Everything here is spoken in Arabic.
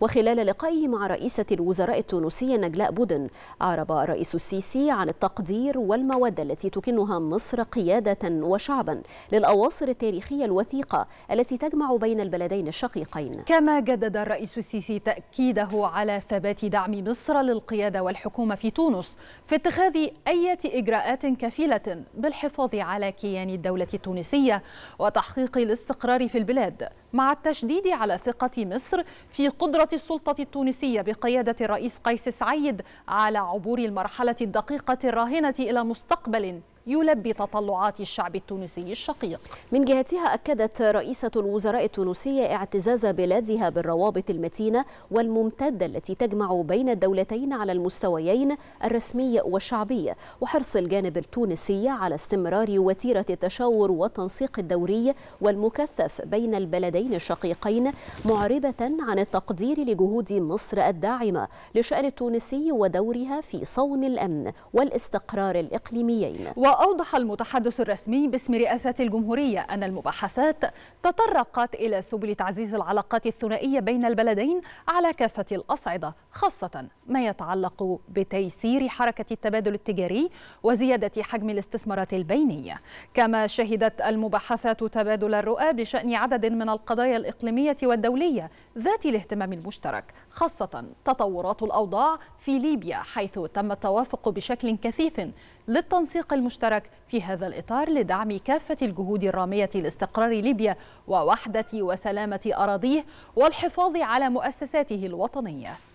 وخلال لقائه مع رئيسة الوزراء التونسية نجلاء بودن أعرب الرئيس السيسي عن التقدير والمودة التي تكنها مصر قيادة وشعبا للأواصر التاريخية الوثيقة التي تجمع بين البلدين الشقيقين كما جدد الرئيس السيسي تأكيده على ثبات دعم مصر للقيادة والحكومة في تونس في اتخاذ أي إجراءات كفيلة بالحفاظ على كيان الدولة التونسية وتحقيق الاستقرار في البلاد مع التشديد على ثقة مصر في قدرة حرصت السلطة التونسية بقيادة الرئيس قيس سعيد على عبور المرحلة الدقيقة الراهنة إلى مستقبل يلبي تطلعات الشعب التونسي الشقيق من جهتها أكدت رئيسة الوزراء التونسية اعتزاز بلادها بالروابط المتينة والممتدة التي تجمع بين الدولتين على المستويين الرسمي والشعبي وحرص الجانب التونسي على استمرار وتيرة التشاور والتنسيق الدوري والمكثف بين البلدين الشقيقين معربة عن التقدير لجهود مصر الداعمة لشأن التونسي ودورها في صون الأمن والاستقرار الإقليميين وأوضح المتحدث الرسمي باسم رئاسة الجمهورية أن المباحثات تطرقت إلى سبل تعزيز العلاقات الثنائية بين البلدين على كافة الأصعدة خاصة ما يتعلق بتيسير حركة التبادل التجاري وزيادة حجم الاستثمارات البينية كما شهدت المباحثات تبادل الرؤى بشأن عدد من القضايا الإقليمية والدولية ذات الاهتمام المشترك خاصة تطورات الأوضاع في ليبيا حيث تم التوافق بشكل كثيف للتنسيق المشترك في هذا الإطار لدعم كافة الجهود الرامية لاستقرار ليبيا ووحدة وسلامة أراضيه والحفاظ على مؤسساته الوطنية